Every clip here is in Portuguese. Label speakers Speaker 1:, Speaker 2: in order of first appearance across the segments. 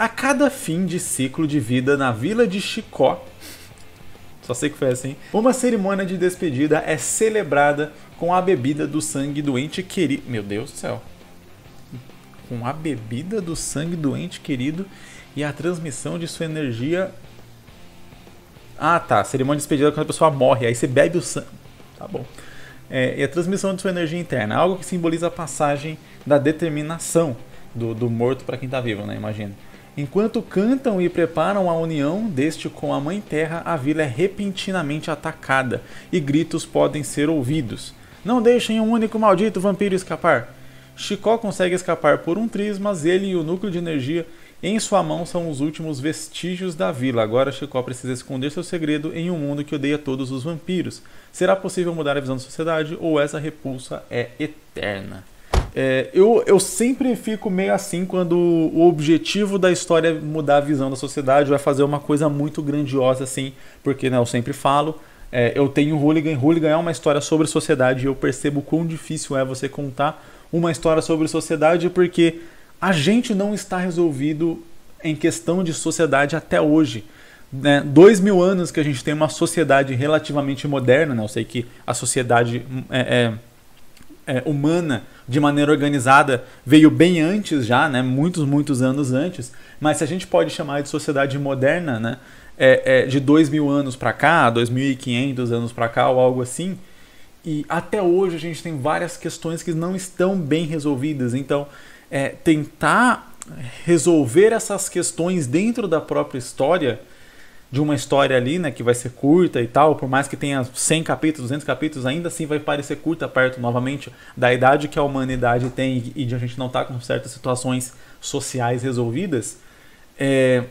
Speaker 1: a cada fim de ciclo de vida na vila de Chicó, só sei que foi assim, uma cerimônia de despedida é celebrada com a bebida do sangue do ente querido. Meu Deus do céu! Com a bebida do sangue do ente querido e a transmissão de sua energia. Ah, tá. Cerimônia de despedida é quando a pessoa morre, aí você bebe o sangue. Tá bom. É, e a transmissão de sua energia interna, algo que simboliza a passagem da determinação do, do morto para quem está vivo, né? Imagina. Enquanto cantam e preparam a união deste com a Mãe Terra, a vila é repentinamente atacada e gritos podem ser ouvidos. Não deixem um único maldito vampiro escapar! Chicó consegue escapar por um triz, mas ele e o núcleo de energia em sua mão são os últimos vestígios da vila. Agora Chicó precisa esconder seu segredo em um mundo que odeia todos os vampiros. Será possível mudar a visão da sociedade ou essa repulsa é eterna? É, eu, eu sempre fico meio assim quando o objetivo da história é mudar a visão da sociedade vai fazer uma coisa muito grandiosa assim, porque né, eu sempre falo, é, eu tenho Hooligan, Hooligan é uma história sobre sociedade e eu percebo quão difícil é você contar uma história sobre sociedade porque a gente não está resolvido em questão de sociedade até hoje. Né? Dois mil anos que a gente tem uma sociedade relativamente moderna, né? eu sei que a sociedade hum, é, é é, humana de maneira organizada veio bem antes já, né? Muitos, muitos anos antes. Mas se a gente pode chamar de sociedade moderna, né? É, é, de dois mil anos para cá, 2.500 anos para cá ou algo assim. E até hoje a gente tem várias questões que não estão bem resolvidas. Então, é, tentar resolver essas questões dentro da própria história de uma história ali, né, que vai ser curta e tal, por mais que tenha 100 capítulos, 200 capítulos, ainda assim vai parecer curta perto novamente da idade que a humanidade tem e de a gente não tá com certas situações sociais resolvidas, é,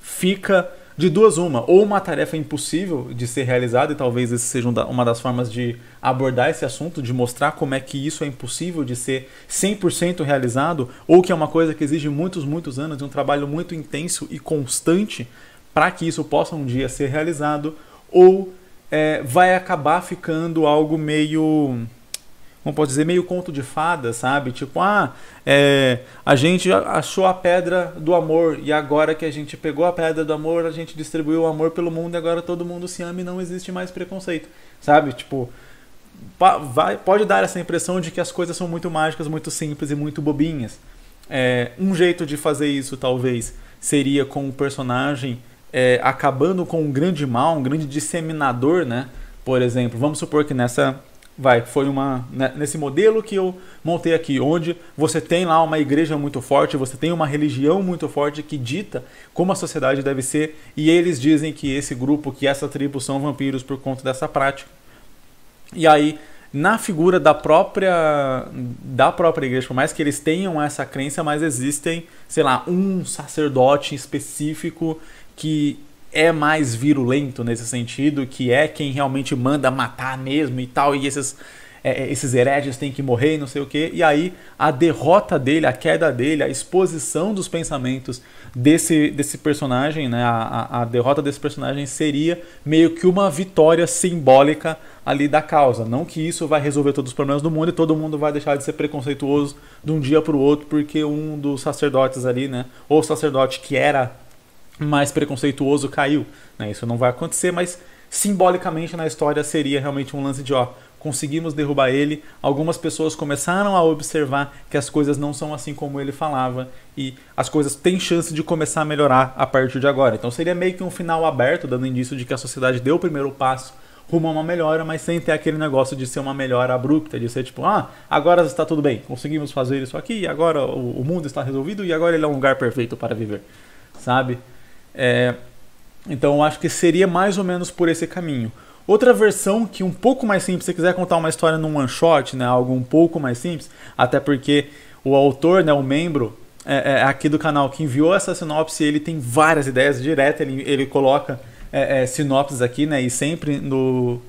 Speaker 1: fica de duas uma, ou uma tarefa impossível de ser realizada, e talvez essa seja uma das formas de abordar esse assunto, de mostrar como é que isso é impossível de ser 100% realizado, ou que é uma coisa que exige muitos, muitos anos de um trabalho muito intenso e constante para que isso possa um dia ser realizado, ou é, vai acabar ficando algo meio como pode dizer, meio conto de fada, sabe? Tipo, ah, é, a gente achou a pedra do amor e agora que a gente pegou a pedra do amor, a gente distribuiu o amor pelo mundo e agora todo mundo se ama e não existe mais preconceito, sabe? Tipo, vai, pode dar essa impressão de que as coisas são muito mágicas, muito simples e muito bobinhas. É, um jeito de fazer isso, talvez, seria com o personagem é, acabando com um grande mal, um grande disseminador, né? Por exemplo, vamos supor que nessa vai foi uma né, nesse modelo que eu montei aqui onde você tem lá uma igreja muito forte você tem uma religião muito forte que dita como a sociedade deve ser e eles dizem que esse grupo que essa tribo são vampiros por conta dessa prática e aí na figura da própria da própria igreja, por mais que eles tenham essa crença, mas existem, sei lá, um sacerdote específico que é mais virulento nesse sentido, que é quem realmente manda matar mesmo e tal, e esses, é, é, esses hereges têm que morrer e não sei o quê. E aí a derrota dele, a queda dele, a exposição dos pensamentos desse, desse personagem, né, a, a derrota desse personagem seria meio que uma vitória simbólica ali da causa. Não que isso vai resolver todos os problemas do mundo e todo mundo vai deixar de ser preconceituoso de um dia para o outro porque um dos sacerdotes ali, né, ou sacerdote que era mais preconceituoso caiu. Né? Isso não vai acontecer, mas simbolicamente na história seria realmente um lance de ó, conseguimos derrubar ele. Algumas pessoas começaram a observar que as coisas não são assim como ele falava e as coisas têm chance de começar a melhorar a partir de agora. Então seria meio que um final aberto, dando indício de que a sociedade deu o primeiro passo rumo a uma melhora, mas sem ter aquele negócio de ser uma melhora abrupta, de ser tipo, ah, agora está tudo bem, conseguimos fazer isso aqui, agora o mundo está resolvido e agora ele é um lugar perfeito para viver, sabe? É, então acho que seria mais ou menos por esse caminho. Outra versão que um pouco mais simples, se quiser contar uma história num one shot, né, algo um pouco mais simples, até porque o autor, né, o membro é, é, aqui do canal que enviou essa sinopse, ele tem várias ideias direto, ele, ele coloca é, é sinopses aqui, né, e sempre no,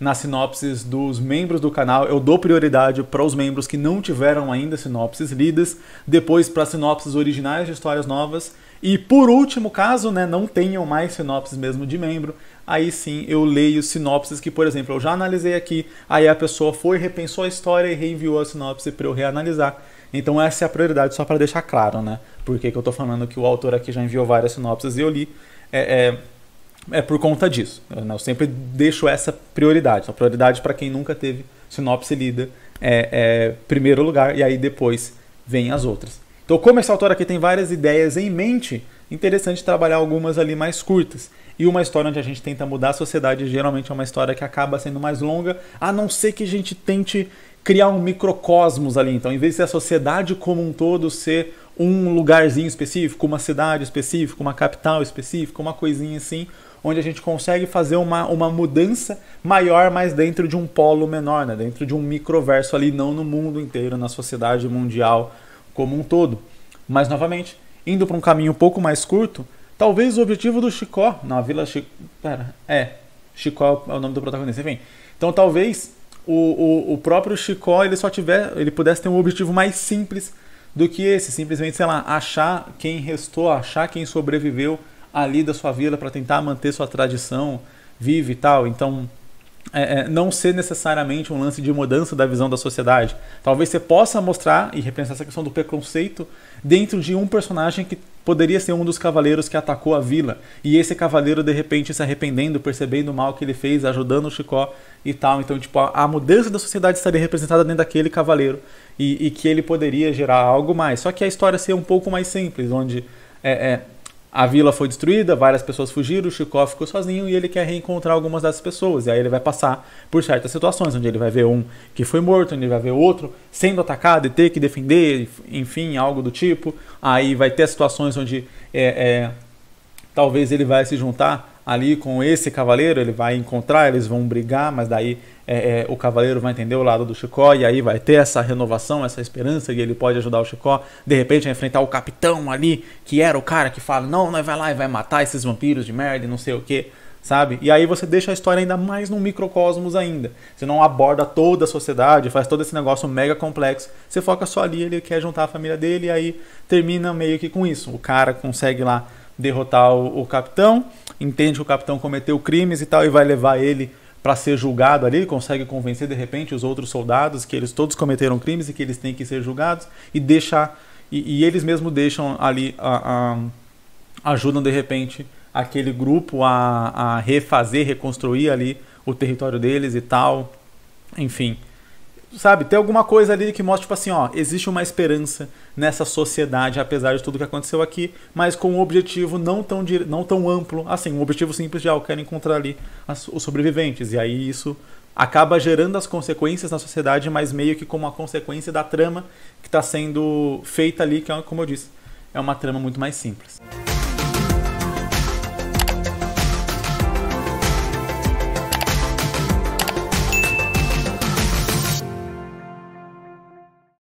Speaker 1: nas sinopses dos membros do canal, eu dou prioridade para os membros que não tiveram ainda sinopses lidas, depois para sinopses originais de histórias novas e por último, caso né, não tenham mais sinopses mesmo de membro, aí sim eu leio sinopses que, por exemplo, eu já analisei aqui, aí a pessoa foi, repensou a história e reenviou a sinopse para eu reanalisar. Então essa é a prioridade, só para deixar claro, né? Porque que eu estou falando que o autor aqui já enviou várias sinopses e eu li. É, é, é por conta disso. Eu, né? eu sempre deixo essa prioridade. A prioridade para quem nunca teve sinopse lida é, é primeiro lugar e aí depois vem as outras. Então, como esse autor aqui tem várias ideias em mente, interessante trabalhar algumas ali mais curtas. E uma história onde a gente tenta mudar a sociedade geralmente é uma história que acaba sendo mais longa, a não ser que a gente tente criar um microcosmos ali. Então, em vez de a sociedade como um todo ser um lugarzinho específico, uma cidade específica, uma capital específica, uma coisinha assim, onde a gente consegue fazer uma, uma mudança maior, mas dentro de um polo menor, né? dentro de um microverso ali, não no mundo inteiro, na sociedade mundial como um todo. Mas novamente, indo para um caminho um pouco mais curto, talvez o objetivo do Chicó, na Vila Chico. pera, é, Chicó é o nome do protagonista, enfim. Então talvez o, o, o, próprio Chicó ele só tiver, ele pudesse ter um objetivo mais simples do que esse, simplesmente, sei lá, achar quem restou, achar quem sobreviveu ali da sua vila para tentar manter sua tradição viva e tal. Então, é, é, não ser necessariamente um lance de mudança da visão da sociedade. Talvez você possa mostrar e repensar essa questão do preconceito dentro de um personagem que poderia ser um dos cavaleiros que atacou a vila. E esse cavaleiro, de repente, se arrependendo, percebendo o mal que ele fez, ajudando o Chicó e tal. Então, tipo, a, a mudança da sociedade estaria representada dentro daquele cavaleiro. E, e, que ele poderia gerar algo mais. Só que a história ser um pouco mais simples, onde é, é a vila foi destruída, várias pessoas fugiram, o Chicó ficou sozinho e ele quer reencontrar algumas dessas pessoas. E aí ele vai passar por certas situações, onde ele vai ver um que foi morto, onde ele vai ver outro sendo atacado e ter que defender, enfim, algo do tipo. Aí vai ter situações onde é, é, talvez ele vai se juntar ali com esse cavaleiro, ele vai encontrar, eles vão brigar, mas daí é, é, o cavaleiro vai entender o lado do Chicó e aí vai ter essa renovação, essa esperança e ele pode ajudar o Chicó. De repente, a enfrentar o capitão ali, que era o cara que fala: Não, nós vai lá e vai matar esses vampiros de merda e não sei o que. Sabe? E aí você deixa a história ainda mais num microcosmos ainda. Você não aborda toda a sociedade, faz todo esse negócio mega complexo. Você foca só ali, ele quer juntar a família dele e aí termina meio que com isso. O cara consegue lá derrotar o, o capitão, entende que o capitão cometeu crimes e tal e vai levar ele para ser julgado ali, consegue convencer de repente os outros soldados que eles todos cometeram crimes e que eles têm que ser julgados e deixar e, e eles mesmo deixam ali a, a, ajudam de repente aquele grupo a, a refazer, reconstruir ali o território deles e tal, enfim sabe, ter alguma coisa ali que mostra tipo assim, ó, existe uma esperança nessa sociedade, apesar de tudo que aconteceu aqui, mas com um objetivo não tão, não tão amplo, assim, um objetivo simples de, ah, eu quero encontrar ali as, os sobreviventes, e aí isso acaba gerando as consequências na sociedade, mas meio que como a consequência da trama que está sendo feita ali, que é, como eu disse, é uma trama muito mais simples.